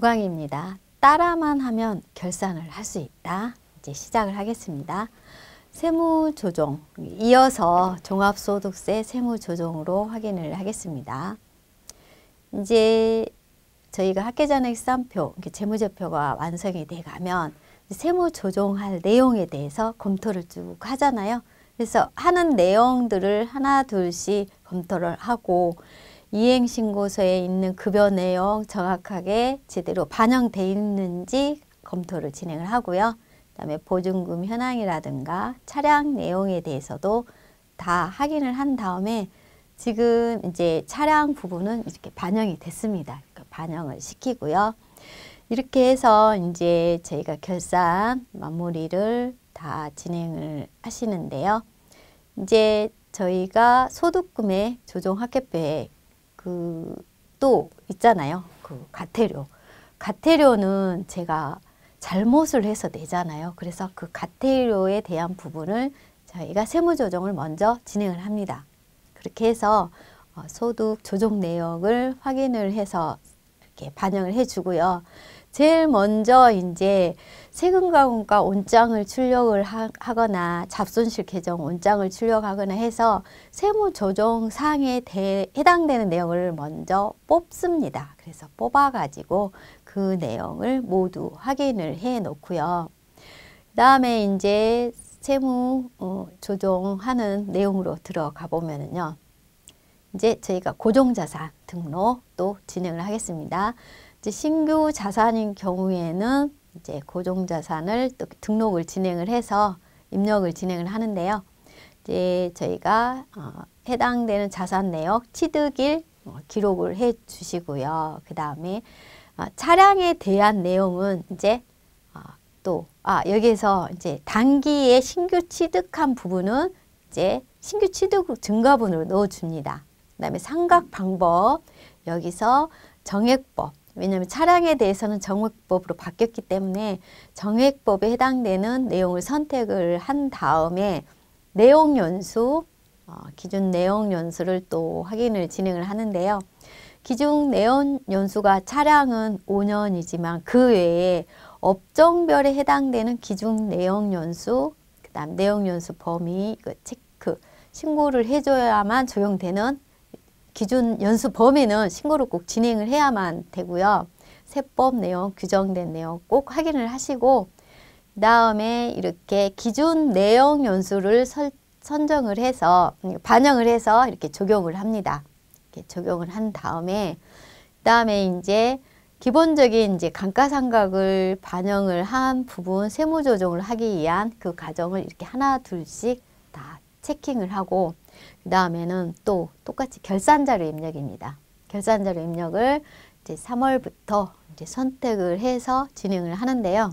부강입니다 따라만 하면 결산을 할 수 있다. 이제 시작을 하겠습니다. 세무조정, 이어서 종합소득세 세무조정으로 확인을 하겠습니다. 이제 저희가 학계전액 3표, 재무제표가 완성이 돼 가면 세무조정할 내용에 대해서 검토를 쭉 하잖아요. 그래서 하는 내용들을 하나 둘씩 검토를 하고 이행신고서에 있는 급여 내용 정확하게 제대로 반영돼 있는지 검토를 진행을 하고요. 그다음에 보증금 현황이라든가 차량 내용에 대해서도 다 확인을 한 다음에 지금 이제 차량 부분은 이렇게 반영이 됐습니다. 그러니까 반영을 시키고요. 이렇게 해서 이제 저희가 결산 마무리를 다 진행을 하시는데요. 이제 저희가 소득금액 조정 학계 그또 있잖아요. 그 가태료. 가태료는 제가 잘못을 해서 내잖아요. 그래서 그 가태료에 대한 부분을 저희가 세무조정을 먼저 진행을 합니다. 그렇게 해서 어, 소득 조정 내역을 확인을 해서 이렇게 반영을 해주고요. 제일 먼저 이제 세금과원과 원장을 출력을 하, 거나 잡손실 계정 원장을 출력하거나 해서 세무 조정 사항에 대, 해당되는 내용을 먼저 뽑습니다. 그래서 뽑아가지고 그 내용을 모두 확인을 해 놓고요. 그 다음에 이제 세무 어, 조정하는 내용으로 들어가 보면은요. 이제 저희가 고정자산 등록 또 진행을 하겠습니다. 이제 신규 자산인 경우에는 이제 고정 자산을 등록을 진행을 해서 입력을 진행을 하는데요. 이제 저희가 어, 해당되는 자산 내역 취득일 어, 기록을 해 주시고요. 그 다음에 어, 차량에 대한 내용은 이제 어, 또 아, 여기에서 이제 단기에 신규 취득한 부분은 이제 신규 취득 증가분으로 넣어줍니다. 그 다음에 상각 방법 여기서 정액법 왜냐하면 차량에 대해서는 정액법으로 바뀌었기 때문에 정액법에 해당되는 내용을 선택을 한 다음에 내용 연수, 어, 기준 내용 연수를 또 확인을 진행을 하는데요. 기준 내용 연수가 차량은 5년이지만 그 외에 업종별에 해당되는 기준 내용 연수, 그다음 내용 연수 범위 그 체크, 신고를 해줘야만 적용되는 기준 연수 범위는 신고를 꼭 진행을 해야만 되고요. 세법 내용, 규정된 내용 꼭 확인을 하시고 다음에 이렇게 기준 내용 연수를 설, 선정을 해서 음, 반영을 해서 이렇게 적용을 합니다. 이렇게 적용을 한 다음에 그다음에 이제 기본적인 이제 감가상각을 반영을 한 부분 세무 조정을 하기 위한 그 과정을 이렇게 하나 둘씩 다 체킹을 하고 그 다음에는 또 똑같이 결산자료 입력입니다. 결산자료 입력을 이제 3월부터 이제 선택을 해서 진행을 하는데요.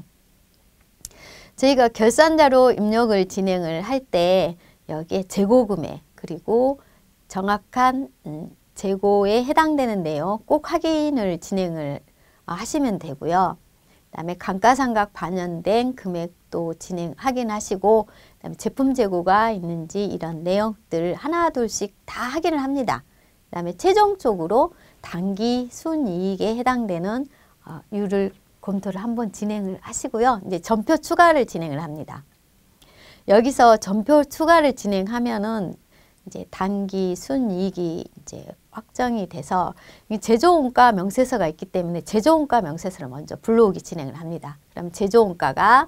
저희가 결산자료 입력을 진행을 할 때 여기에 재고금액 그리고 정확한 음, 재고에 해당되는 내용 꼭 확인을 진행을 어, 하시면 되고요. 다음에 감가상각 반영된 금액도 진행 확인하시고 그다음에 제품 재고가 있는지 이런 내용들 하나둘씩 다 확인을 합니다. 그다음에 최종적으로 단기 순이익에 해당되는 어, 율을 검토를 한번 진행을 하시고요. 이제 전표 추가를 진행을 합니다. 여기서 전표 추가를 진행하면은 이제 단기 순이익이 이제 확정이 돼서 제조원가 명세서가 있기 때문에 제조원가 명세서를 먼저 불러오기 진행을 합니다. 그럼 제조원가가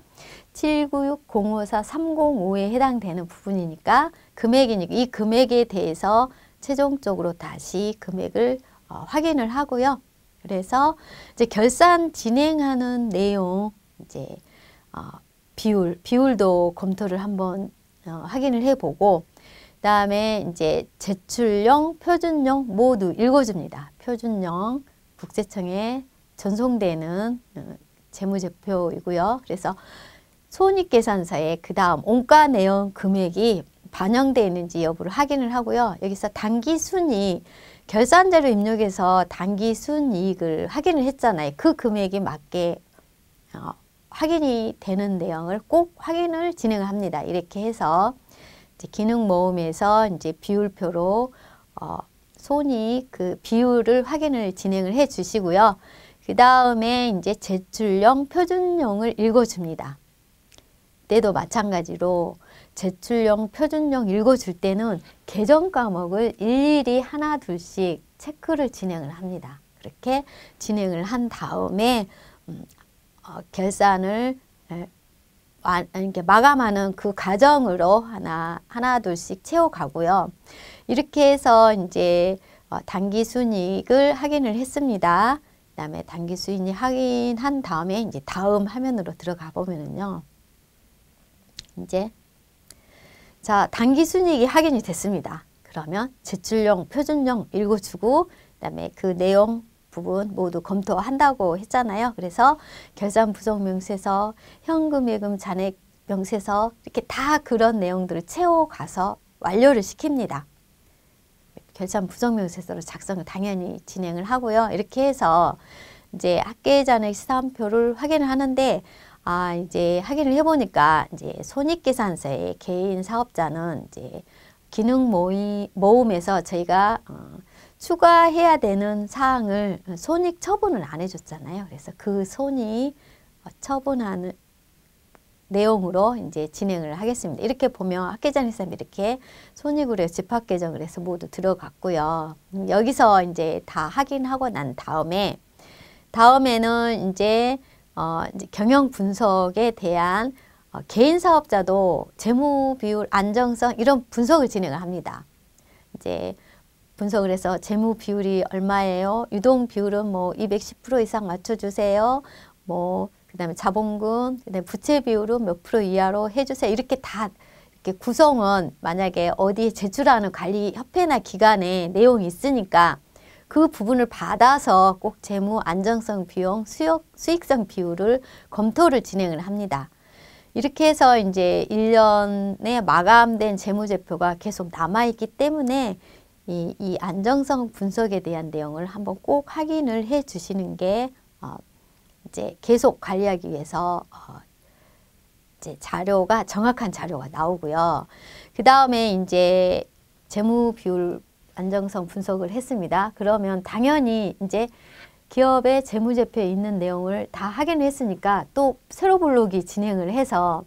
796054305에 해당되는 부분이니까 금액이니까 이 금액에 대해서 최종적으로 다시 금액을 어, 확인을 하고요. 그래서 이제 결산 진행하는 내용 이제 어, 비율 비율도 검토를 한번 어, 확인을 해보고 그다음에 이제 제출령, 표준령 모두 읽어줍니다. 표준령 국세청에 전송되는 어, 재무제표이고요. 그래서 손익계산서에 그 다음 온가 내용 금액이 반영되어 있는지 여부를 확인을 하고요. 여기서 단기 순이 결산자료 입력해서 단기 순이익을 확인을 했잖아요. 그 금액이 맞게 어, 확인이 되는 내용을 꼭 확인을 진행합니다. 이렇게 해서 기능 모음에서 이제 비율표로 어, 손이 그 비율을 확인을 진행을 해 주시고요. 그 다음에 이제 제출령, 표준령을 읽어줍니다. 때도 마찬가지로 제출령, 표준령 읽어줄 때는 개정 과목을 일일이 하나 둘씩 체크를 진행을 합니다. 그렇게 진행을 한 다음에 음, 어, 결산을 아, 이렇게 마감하는 그 과정으로 하나 하나 둘씩 채워가고요. 이렇게 해서 이제 어, 단기 순이익을 확인을 했습니다. 그다음에 단기 순이익 확인한 다음에 이제 다음 화면으로 들어가 보면은요. 이제 자 단기 순이익이 확인이 됐습니다. 그러면 제출용 표준형 읽어주고 그다음에 그 내용 부분 모두 검토한다고 했잖아요. 그래서 결산 부정 명세서, 현금 예금 잔액 명세서 이렇게 다 그런 내용들을 채워가서 완료를 시킵니다. 결산 부정 명세서로 작성을 당연히 진행을 하고요. 이렇게 해서 이제 학계 잔액 시산표를 확인을 하는데 아 이제 확인을 해보니까 이제 손익계산서의 개인 사업자는 이제 기능 모의, 모음에서 저희가 어, 추가해야 되는 사항을 손익 처분을 안 해줬잖아요. 그래서 그 손익 처분하는 내용으로 이제 진행을 하겠습니다. 이렇게 보면 학계장에서는 이렇게 손익으로 집합계정을 해서 모두 들어갔고요. 음, 여기서 이제 다 확인하고 난 다음에 다음에는 이제, 어, 이제 경영 분석에 대한 어, 개인 사업자도 재무 비율 안정성 이런 분석을 진행을 합니다. 이제 분석을 해서 재무 비율이 얼마예요? 유동 비율은 뭐 210% 이상 맞춰주세요. 뭐 그다음에 자본금, 그다음에 부채 비율은 몇 프로 이하로 해주세요. 이렇게 다 이렇게 구성은 만약에 어디에 제출하는 관리 협회나 기관에 내용이 있으니까 그 부분을 받아서 꼭 재무 안정성 비용, 수익, 수익성 비율을 검토를 진행을 합니다. 이렇게 해서 이제 일년에 마감된 재무제표가 계속 남아있기 때문에 이, 이 안정성 분석에 대한 내용을 한번 꼭 확인을 해 주시는 게 어, 이제 계속 관리하기 위해서 어, 이제 자료가 정확한 자료가 나오고요. 그 다음에 이제 재무 비율 안정성 분석을 했습니다. 그러면 당연히 이제 기업의 재무제표에 있는 내용을 다 확인했으니까 또 세로 블록이 진행을 해서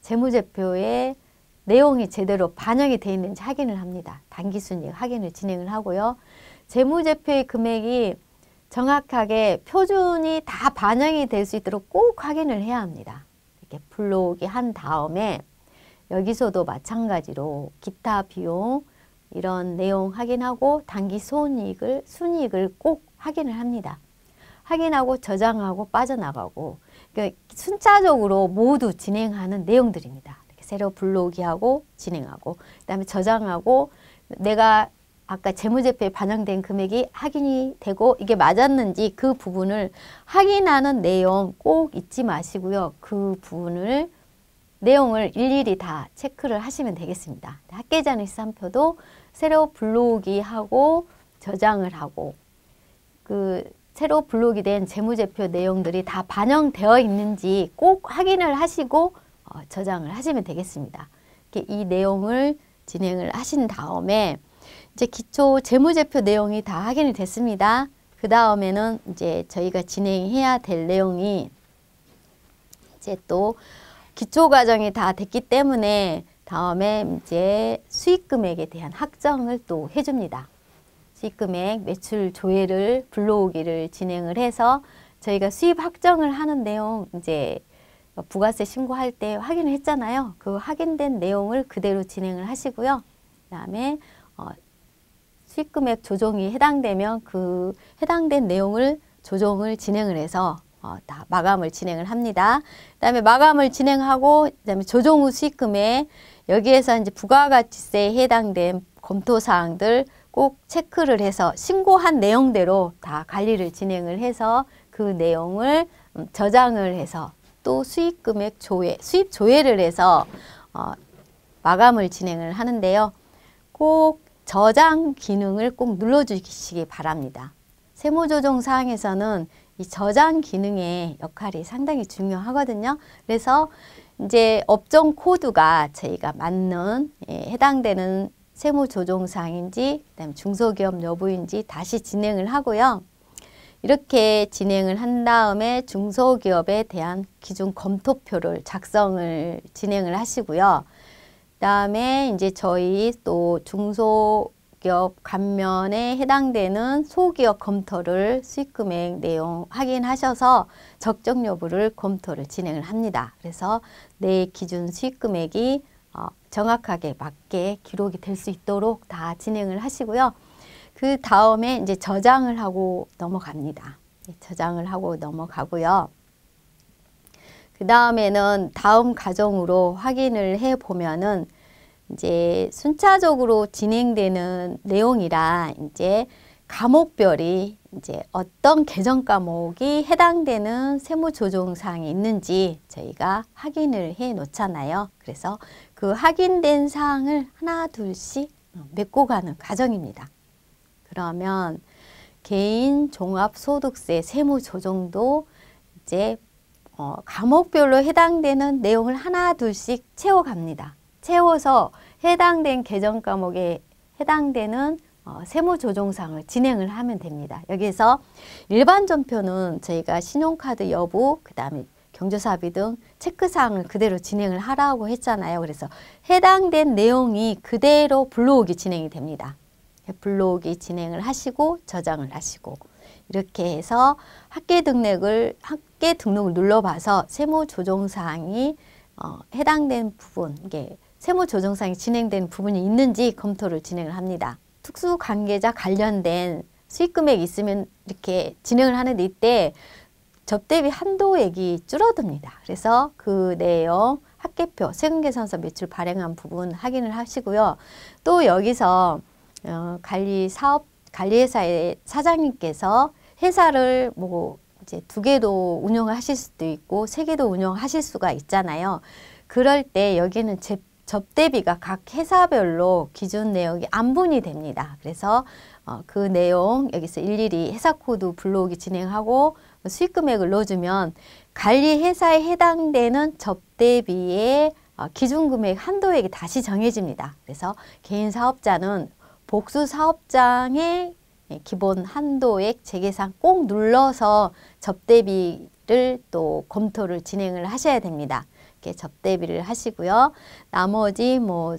재무제표에 내용이 제대로 반영이 되어 있는지 확인을 합니다. 단기순이 확인을 진행을 하고요. 재무제표의 금액이 정확하게 표준이 다 반영이 될 수 있도록 꼭 확인을 해야 합니다. 이렇게 블록이 한 다음에 여기서도 마찬가지로 기타 비용 이런 내용 확인하고 단기 손익을 순익을꼭 확인을 합니다. 확인하고 저장하고 빠져나가고 그러니까 순차적으로 모두 진행하는 내용들입니다. 새로 불러오기하고 진행하고 그다음에 저장하고 내가 아까 재무제표에 반영된 금액이 확인이 되고 이게 맞았는지 그 부분을 확인하는 내용 꼭 잊지 마시고요. 그 부분을 내용을 일일이 다 체크를 하시면 되겠습니다. 학계자 일산표도 새로 불러오기 하고 저장을 하고 그 새로 블록이 된 재무제표 내용들이 다 반영되어 있는지 꼭 확인을 하시고 어, 저장을 하시면 되겠습니다. 이렇게 이 내용을 진행을 하신 다음에 이제 기초 재무제표 내용이 다 확인이 됐습니다. 그 다음에는 이제 저희가 진행해야 될 내용이 이제 또 기초 과정이 다 됐기 때문에 다음에 이제 수익금액에 대한 확정을 또 해줍니다. 수익금액 매출 조회를 불러오기를 진행을 해서 저희가 수입 확정을 하는 내용 이제 뭐 부가세 신고할 때 확인을 했잖아요. 그 확인된 내용을 그대로 진행을 하시고요. 그다음에 어, 수익금액 조정이 해당되면 그 해당된 내용을 조정을 진행을 해서 어, 다 마감을 진행을 합니다. 그다음에 마감을 진행하고 그다음에 조정 후 수익금에 여기에서 이제 부가가치세에 해당된 검토 사항들 꼭 체크를 해서 신고한 내용대로 다 관리를 진행을 해서 그 내용을 음, 저장을 해서 또 수익 금액 조회, 수입 조회를 해서 어, 마감을 진행을 하는데요. 꼭 저장 기능을 꼭 눌러주시기 바랍니다. 세무조정 사항에서는 이 저장 기능의 역할이 상당히 중요하거든요. 그래서 이제 업종 코드가 저희가 맞는 예, 해당되는 세무조정사항인지 그다음 에 중소기업 여부인지 다시 진행을 하고요. 이렇게 진행을 한 다음에 중소기업에 대한 기준 검토표를 작성을 진행을 하시고요. 그다음에 이제 저희 또 중소기업 감면에 해당되는 소기업 검토를 수익금액 내용 확인하셔서 적정 여부를 검토를 진행을 합니다. 그래서 내 기준 수익금액이 어, 정확하게 맞게 기록이 될 수 있도록 다 진행을 하시고요. 그 다음에 이제 저장을 하고 넘어갑니다. 예, 저장을 하고 넘어가고요. 그 다음에는 다음 과정으로 확인을 해 보면은 이제 순차적으로 진행되는 내용이라 이제 과목별이 이제 어떤 개정 과목이 해당되는 세무 조정 사항이 있는지 저희가 확인을 해 놓잖아요. 그래서 그 확인된 사항을 하나 둘씩 어, 메꿔 가는 과정입니다. 그러면 개인 종합소득세 세무 조정도 이제 어, 과목별로 해당되는 내용을 하나 둘씩 채워갑니다. 채워서 해당된 개정 과목에 해당되는 어, 세무조정상을 진행을 하면 됩니다. 여기서 에 일반 전표는 저희가 신용카드 여부, 그 다음에 경조사비 등 체크사항을 그대로 진행을 하라고 했잖아요. 그래서 해당된 내용이 그대로 불러오기 진행이 됩니다. 블로그에 진행을 하시고 저장을 하시고 이렇게 해서 학계 등록을 학계 등록을 눌러봐서 세무 조정 사항이 어, 해당된 부분, 이게 세무 조정 사항이 진행된 부분이 있는지 검토를 진행을 합니다. 특수 관계자 관련된 수익 금액 있으면 이렇게 진행을 하는데 이때 접대비 한도액이 줄어듭니다. 그래서 그 내용 합계표 세금계산서 매출 발행한 부분 확인을 하시고요. 또 여기서 어, 관리 사업 관리회사의 사장님께서 회사를 뭐 이제 두 개도 운영하실 수도 있고 세 개도 운영하실 수가 있잖아요. 그럴 때 여기는 제, 접대비가 각 회사별로 기준 내역이 안분이 됩니다. 그래서 어, 그 내용 여기서 일일이 회사 코드 블로그 진행하고 수익 금액을 넣어주면 관리 회사에 해당되는 접대비의 어, 기준 금액 한도액이 다시 정해집니다. 그래서 개인 사업자는 복수 사업장의 예, 기본 한도액 재계산 꼭 눌러서 접대비를 또 검토를 진행을 하셔야 됩니다. 이렇게 접대비를 하시고요. 나머지 뭐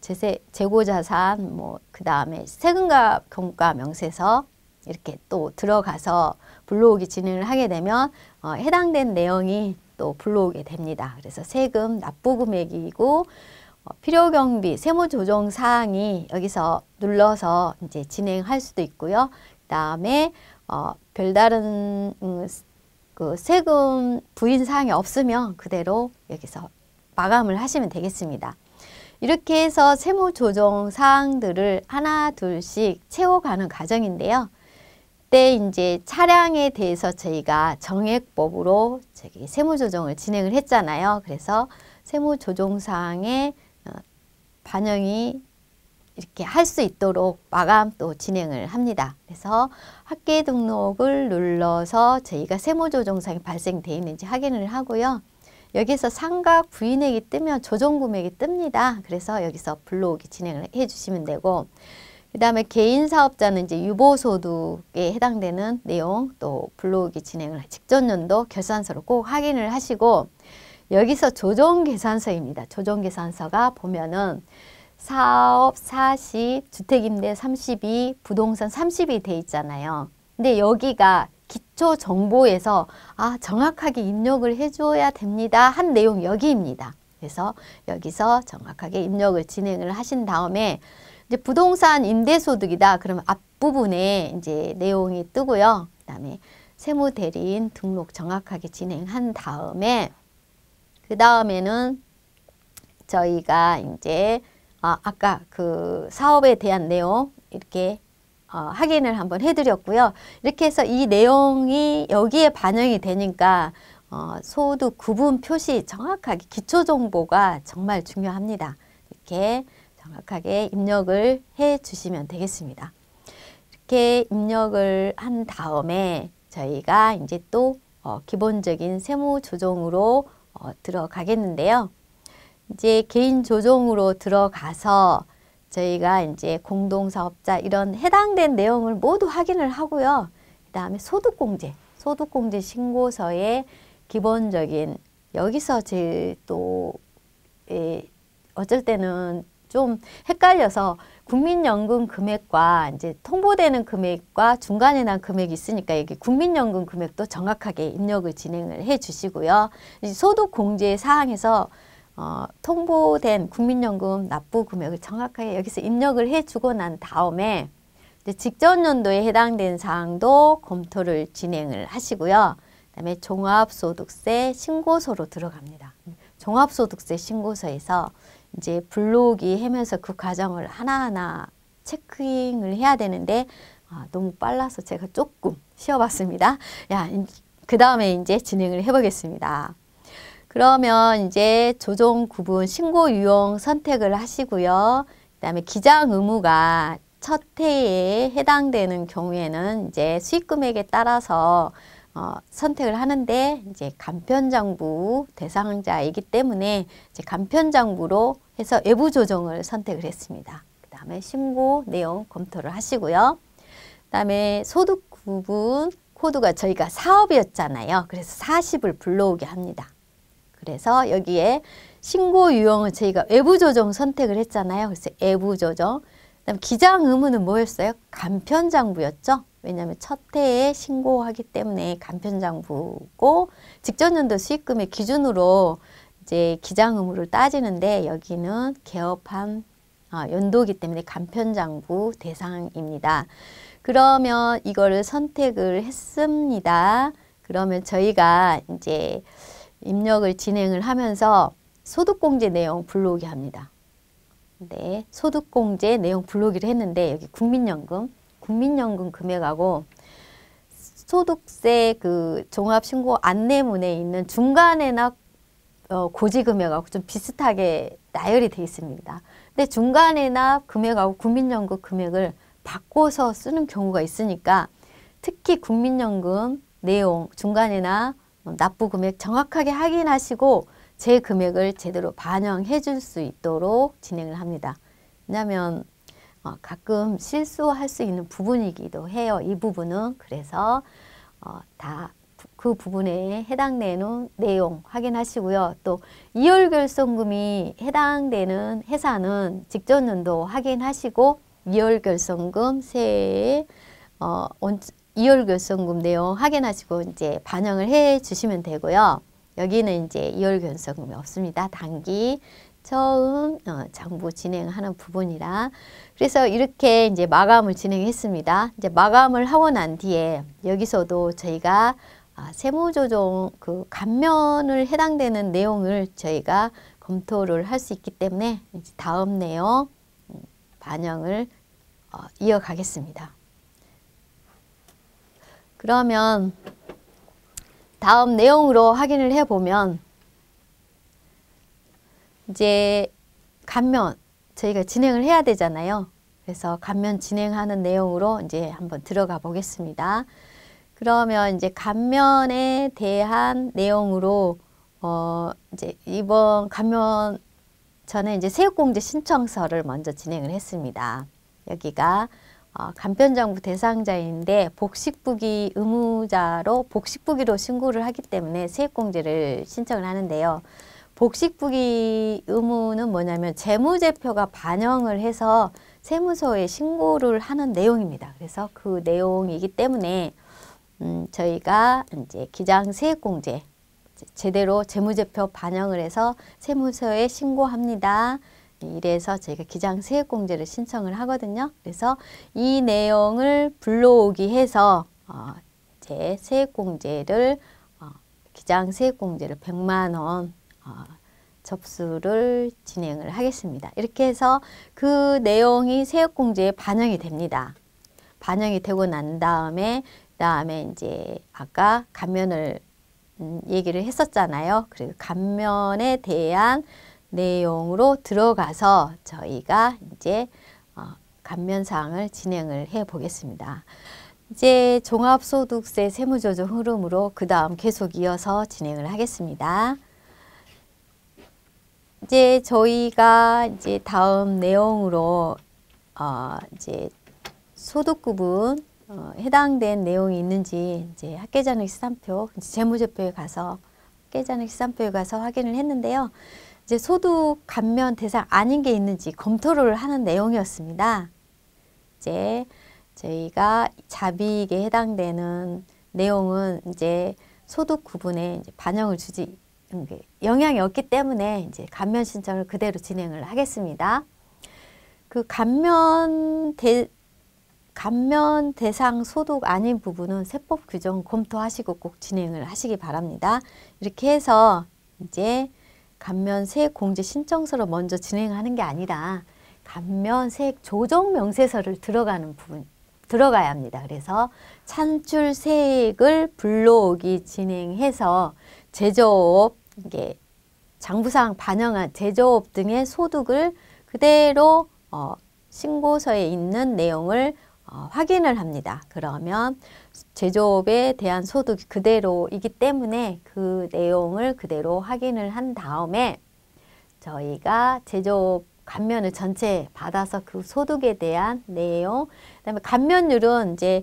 재세, 재고자산, 뭐, 그 다음에 세금과 경과 명세서 이렇게 또 들어가서 블로그 진행을 하게 되면 어, 해당된 내용이 또 불러오게 됩니다. 그래서 세금 납부 금액이고 어, 필요경비 세무 조정 사항이 여기서 눌러서 이제 진행할 수도 있고요. 그다음에 어, 별다른 음, 그 세금 부인 사항이 없으면 그대로 여기서 마감을 하시면 되겠습니다. 이렇게 해서 세무 조정 사항들을 하나 둘씩 채워가는 과정인데요. 때 이제 차량에 대해서 저희가 정액법으로 저기 세무 조정을 진행을 했잖아요. 그래서 세무 조정 사항에 반영이 이렇게 할 수 있도록 마감 또 진행을 합니다. 그래서 학계 등록을 눌러서 저희가 세무 조정상이 발생돼 있는지 확인을 하고요. 여기서 상각 부인액이 뜨면 조정 금액이 뜹니다. 그래서 여기서 불러오 진행을 해 주시면 되고 그 다음에 개인 사업자는 이제 유보소득에 해당되는 내용 또불러오 진행을 직전 연도 결산서로 꼭 확인을 하시고 여기서 조정계산서입니다. 조정계산서가 보면은 사업 40, 주택임대 32, 부동산 30이 돼 있잖아요. 근데 여기가 기초정보에서 아 정확하게 입력을 해줘야 됩니다 한 내용 여기입니다. 그래서 여기서 정확하게 입력을 진행을 하신 다음에 이제 부동산 임대소득이다 그러면 앞부분에 이제 내용이 뜨고요. 그 다음에 세무대리인 등록 정확하게 진행한 다음에 그 다음에는 저희가 이제 어, 아까 그 사업에 대한 내용 이렇게 어, 확인을 한번 해드렸고요. 이렇게 해서 이 내용이 여기에 반영이 되니까 어, 소득 구분 표시 정확하게 기초 정보가 정말 중요합니다. 이렇게 정확하게 입력을 해 주시면 되겠습니다. 이렇게 입력을 한 다음에 저희가 이제 또 어, 기본적인 세무 조정으로 어, 들어가겠는데요. 이제 개인 조정으로 들어가서 저희가 이제 공동사업자 이런 해당된 내용을 모두 확인을 하고요. 그 다음에 소득공제, 소득공제 신고서의 기본적인 여기서 제일 또 예, 어쩔 때는 좀 헷갈려서 국민연금 금액과 이제 통보되는 금액과 중간에 난 금액이 있으니까 여기 국민연금 금액도 정확하게 입력을 진행을 해 주시고요. 소득공제 사항에서 어, 통보된 국민연금 납부 금액을 정확하게 여기서 입력을 해 주고 난 다음에 이제 직전 연도에 해당된 사항도 검토를 진행을 하시고요. 그다음에 종합소득세 신고서로 들어갑니다. 종합소득세 신고서에서 이제 블록이 하면서 그 과정을 하나하나 체크잉을 해야 되는데 아, 너무 빨라서 제가 조금 쉬어봤습니다. 야, 그 다음에 이제 진행을 해보겠습니다. 그러면 이제 조정 구분 신고 유형 선택을 하시고요. 그 다음에 기장 의무가 첫 해에 해당되는 경우에는 이제 수익금액에 따라서 어, 선택을 하는데 이제 간편장부 대상자이기 때문에 이제 간편장부로 해서 외부 조정을 선택을 했습니다. 그 다음에 신고 내용 검토를 하시고요. 그 다음에 소득 구분 코드가 저희가 사업이었잖아요. 그래서 40을 불러오게 합니다. 그래서 여기에 신고 유형을 저희가 외부 조정 선택을 했잖아요. 그래서 외부 조정. 그다음 기장 의무는 뭐였어요? 간편장부였죠. 왜냐하면 첫 해에 신고하기 때문에 간편장부고 직전연도 수익금의 기준으로 이제 기장 의무를 따지는데 여기는 개업한 어, 연도기 이 때문에 간편장부 대상입니다. 그러면 이거를 선택을 했습니다. 그러면 저희가 이제 입력을 진행을 하면서 소득공제 내용 불러오기 합니다. 네, 소득공제 내용 불러오기를 했는데 여기 국민연금 국민연금 금액하고 소득세 그 종합신고 안내문에 있는 중간에나 어, 고지금액하고 좀 비슷하게 나열이 되어 있습니다. 근데 중간에나 금액하고 국민연금 금액을 바꿔서 쓰는 경우가 있으니까 특히 국민연금 내용 중간에나 납부 금액 정확하게 확인하시고 제 금액을 제대로 반영해 줄 수 있도록 진행을 합니다. 왜냐하면 어, 가끔 실수할 수 있는 부분이기도 해요. 이 부분은 그래서 어, 다그 부분에 해당되는 내용 확인하시고요. 또 이월결손금이 해당되는 회사는 직전년도 확인하시고 이월결손금 세에 어, 이월결손금 내용 확인하시고 이제 반영을 해 주시면 되고요. 여기는 이제 이월결손금이 없습니다. 단기 처음 어, 장부 진행하는 부분이라 그래서 이렇게 이제 마감을 진행했습니다. 이제 마감을 하고 난 뒤에 여기서도 저희가 아, 세무조정 그 감면을 해당되는 내용을 저희가 검토를 할 수 있기 때문에 다음 내용 음, 반영을 어, 이어가겠습니다. 그러면 다음 내용으로 확인을 해보면 이제 감면 저희가 진행을 해야 되잖아요. 그래서 감면 진행하는 내용으로 이제 한번 들어가 보겠습니다. 그러면 이제 감면에 대한 내용으로 어 이제 이번 감면 전에 이제 세액공제 신청서를 먼저 진행을 했습니다. 여기가 어, 간편정부 대상자인데 복식부기 의무자로 복식부기로 신고를 하기 때문에 세액공제를 신청을 하는데요. 복식부기 의무는 뭐냐면 재무제표가 반영을 해서 세무서에 신고를 하는 내용입니다. 그래서 그 내용이기 때문에 음, 저희가 이제 기장 세액공제 제대로 재무제표 반영을 해서 세무서에 신고합니다. 이래서 저희가 기장 세액공제를 신청을 하거든요. 그래서 이 내용을 불러오기 해서 어, 제 세액공제를 어, 기장 세액공제를 100만 원 어, 접수를 진행을 하겠습니다. 이렇게 해서 그 내용이 세액공제에 반영이 됩니다. 반영이 되고 난 다음에 다음에 이제 아까 감면을 음, 얘기를 했었잖아요. 그리고 감면에 대한 내용으로 들어가서 저희가 이제 어, 감면사항을 진행을 해 보겠습니다. 이제 종합소득세 세무조정 흐름으로 그 다음 계속 이어서 진행을 하겠습니다. 이제 저희가 이제 다음 내용으로 어 이제 소득 구분 어 해당된 내용이 있는지 이제 학계잔액 시산표 재무제표에 가서 학계잔액 시산표에 가서 확인을 했는데요. 이제 소득 감면 대상 아닌 게 있는지 검토를 하는 내용이었습니다. 이제 저희가 자비익에 해당되는 내용은 이제 소득 구분에 이제 반영을 주지 영향이 없기 때문에 이제 감면 신청을 그대로 진행을 하겠습니다. 그 감면 대 감면 대상 소독 아닌 부분은 세법 규정 검토하시고 꼭 진행을 하시기 바랍니다. 이렇게 해서 이제 감면 세액 공제 신청서를 먼저 진행하는 게 아니라 감면 세액 조정 명세서를 들어가는 부분 들어가야 합니다. 그래서 산출 세액을 불러오기 진행해서 제조업 이게 장부상 반영한 제조업 등의 소득을 그대로 어, 신고서에 있는 내용을 어, 확인을 합니다. 그러면 제조업에 대한 소득이 그대로이기 때문에 그 내용을 그대로 확인을 한 다음에 저희가 제조업 감면을 전체 받아서 그 소득에 대한 내용, 그다음에 감면율은 이제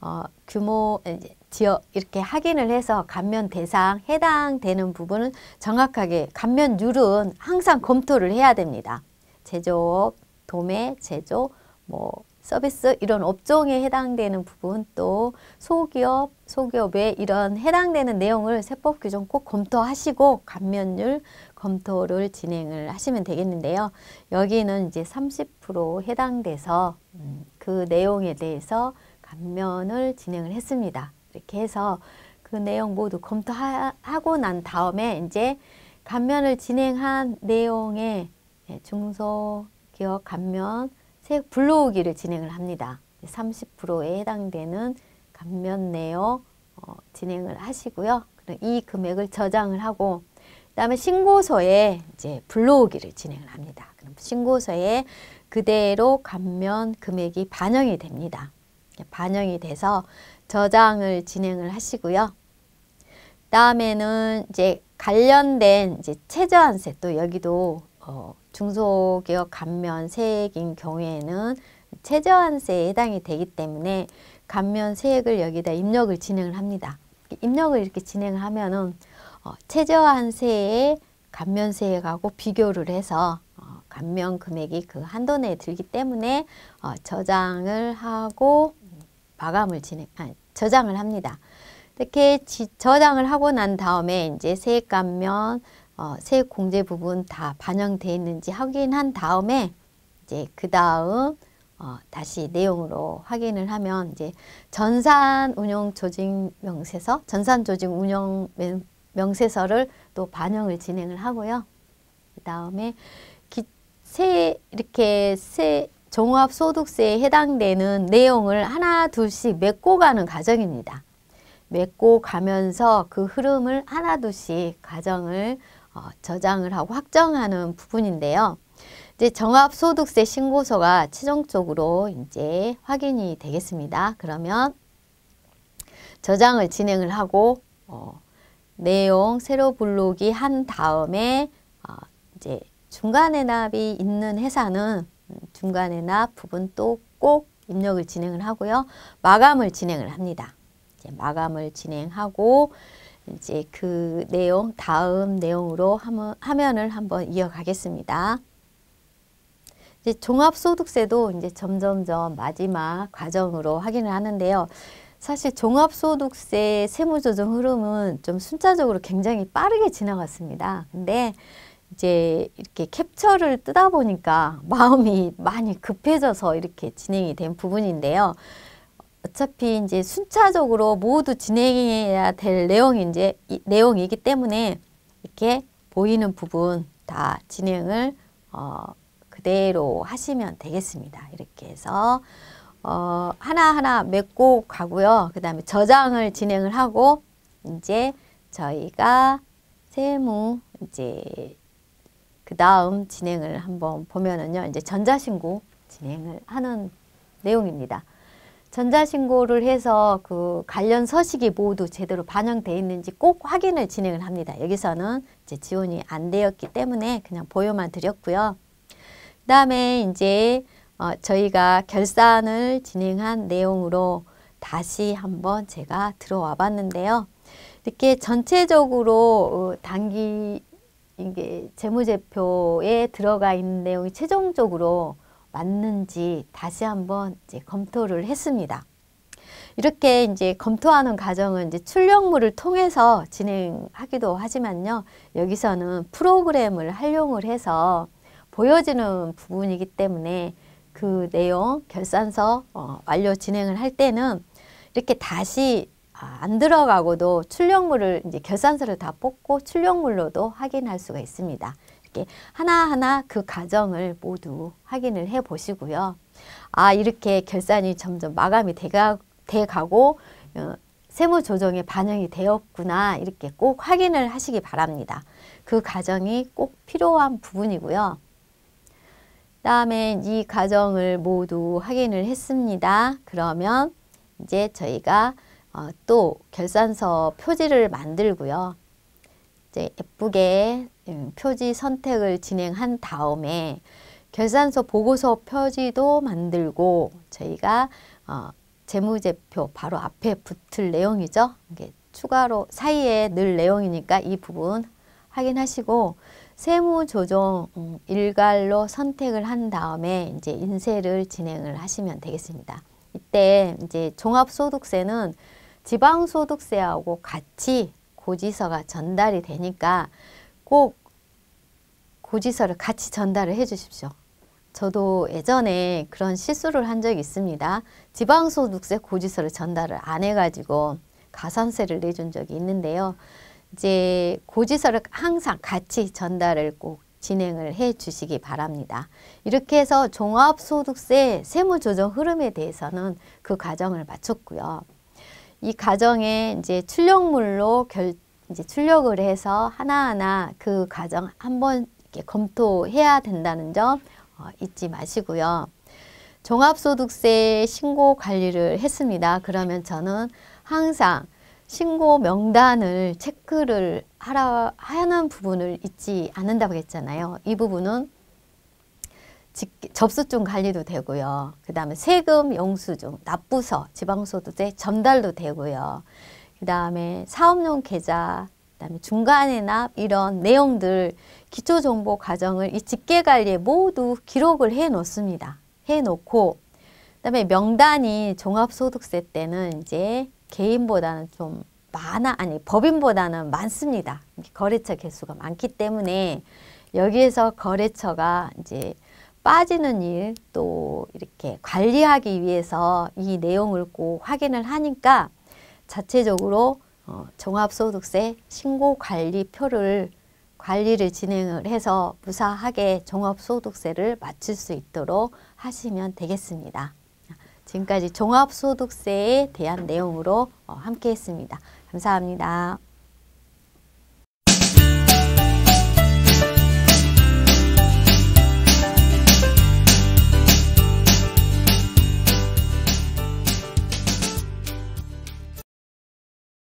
어, 규모 이제 지어 이렇게 확인을 해서 감면 대상 해당되는 부분은 정확하게 감면율은 항상 검토를 해야 됩니다. 제조업, 도매, 제조, 뭐 서비스 이런 업종에 해당되는 부분 또 소기업, 소기업에 이런 해당되는 내용을 세법 규정 꼭 검토하시고 감면율 검토를 진행을 하시면 되겠는데요. 여기는 이제 30% 해당돼서 음, 그 내용에 대해서 감면을 진행을 했습니다. 이렇게 해서 그 내용 모두 검토하고 난 다음에 이제 감면을 진행한 내용의 예, 중소기업 감면 세 불러오기를 진행을 합니다. 30%에 해당되는 감면 내역 어, 진행을 하시고요. 이 금액을 저장을 하고 그다음에 신고서에 이제 불러오기를 진행을 합니다. 그럼 신고서에 그대로 감면 금액이 반영이 됩니다. 반영이 돼서 저장을 진행을 하시고요. 다음에는 이제 관련된 이제 최저한세 또 여기도 어, 중소기업 감면 세액인 경우에는 최저한세에 해당이 되기 때문에 감면 세액을 여기다 입력을 진행을 합니다. 입력을 이렇게 진행을 하면은 어, 최저한세에 감면 세액하고 비교를 해서 어, 감면 금액이 그 한도 내에 들기 때문에 어, 저장을 하고 마감을 진행, 아니, 저장을 합니다. 이렇게 저장을 하고 난 다음에 이제 세액 감면, 어, 세액 공제 부분 다 반영돼 있는지 확인한 다음에 이제 그 다음 어, 다시 내용으로 확인을 하면 이제 전산 운영 조직 명세서, 전산 조직 운영 명세서를 또 반영을 진행을 하고요. 그 다음에 세 이렇게 세 종합소득세에 해당되는 내용을 하나 둘씩 맺고 가는 과정입니다. 메꿔 가면서 그 흐름을 하나 둘씩 가정을 어, 저장을 하고 확정하는 부분인데요. 이제 정합소득세 신고서가 최종적으로 이제 확인이 되겠습니다. 그러면 저장을 진행을 하고 어, 내용 새로 블록이 한 다음에 어, 이제 중간 해납이 있는 회사는 중간에나 부분 또 꼭 입력을 진행을 하고요. 마감을 진행을 합니다. 이제 마감을 진행하고 이제 그 내용 다음 내용으로 하면, 화면을 한번 이어가겠습니다. 이제 종합소득세도 이제 점점점 마지막 과정으로 확인을 하는데요. 사실 종합소득세 세무조정 흐름은 좀 순차적으로 굉장히 빠르게 지나갔습니다. 근데 이제 이렇게 캡처를 뜨다 보니까 마음이 많이 급해져서 이렇게 진행이 된 부분인데요. 어차피 이제 순차적으로 모두 진행해야 될 내용이 이제 내용이기 때문에 이렇게 보이는 부분 다 진행을 어, 그대로 하시면 되겠습니다. 이렇게 해서 어, 하나하나 맺고 가고요. 그 다음에 저장을 진행을 하고 이제 저희가 세무 이제 그 다음 진행을 한번 보면은요. 이제 전자신고 진행을 하는 내용입니다. 전자신고를 해서 그 관련 서식이 모두 제대로 반영되어 있는지 꼭 확인을 진행을 합니다. 여기서는 이제 지원이 안 되었기 때문에 그냥 보여만 드렸고요. 그 다음에 이제 어, 저희가 결산을 진행한 내용으로 다시 한번 제가 들어와 봤는데요. 이렇게 전체적으로 어, 단기 이게 재무제표에 들어가 있는 내용이 최종적으로 맞는지 다시 한번 이제 검토를 했습니다. 이렇게 이제 검토하는 과정은 이제 출력물을 통해서 진행하기도 하지만요. 여기서는 프로그램을 활용을 해서 보여지는 부분이기 때문에 그 내용 결산서 어, 완료 진행을 할 때는 이렇게 다시 아, 안 들어가고도 출력물을 이제 결산서를 다 뽑고 출력물로도 확인할 수가 있습니다. 이렇게 하나하나 그 과정을 모두 확인을 해 보시고요. 아 이렇게 결산이 점점 마감이 돼가, 돼가고 어, 세무 조정에 반영이 되었구나 이렇게 꼭 확인을 하시기 바랍니다. 그 과정이 꼭 필요한 부분이고요. 다음에 이 과정을 모두 확인을 했습니다. 그러면 이제 저희가 어, 또 결산서 표지를 만들고요. 이제 예쁘게 음, 표지 선택을 진행한 다음에 결산서 보고서 표지도 만들고 저희가 어, 재무제표 바로 앞에 붙을 내용이죠. 이게 추가로 사이에 늘 내용이니까 이 부분 확인하시고 세무조정 음, 일괄로 선택을 한 다음에 이제 인쇄를 진행을 하시면 되겠습니다. 이때 이제 종합소득세는 지방소득세하고 같이 고지서가 전달이 되니까 꼭 고지서를 같이 전달을 해 주십시오. 저도 예전에 그런 실수를 한 적이 있습니다. 지방소득세 고지서를 전달을 안 해가지고 가산세를 내준 적이 있는데요. 이제 고지서를 항상 같이 전달을 꼭 진행을 해 주시기 바랍니다. 이렇게 해서 종합소득세 세무조정 흐름에 대해서는 그 과정을 마쳤고요. 이 과정에 이제 출력물로 결 이제 출력을 해서 하나하나 그 과정 한번 이렇게 검토해야 된다는 점 어, 잊지 마시고요. 종합소득세 신고 관리를 했습니다. 그러면 저는 항상 신고 명단을 체크를 하라, 하는 부분을 잊지 않는다고 했잖아요. 이 부분은 직, 접수증 관리도 되고요. 그 다음에 세금 영수증, 납부서, 지방소득세 전달도 되고요. 그 다음에 사업용 계좌, 그 다음에 중간에납 이런 내용들 기초정보 과정을 이직계관리에 모두 기록을 해놓습니다. 해놓고 그 다음에 명단이 종합소득세 때는 이제 개인보다는 좀 많아 아니 법인보다는 많습니다. 거래처 개수가 많기 때문에 여기에서 거래처가 이제 빠지는 일 또 이렇게 관리하기 위해서 이 내용을 꼭 확인을 하니까 자체적으로 어, 종합소득세 신고 관리표를 관리를 진행을 해서 무사하게 종합소득세를 마칠 수 있도록 하시면 되겠습니다. 지금까지 종합소득세에 대한 내용으로 어, 함께 했습니다. 감사합니다.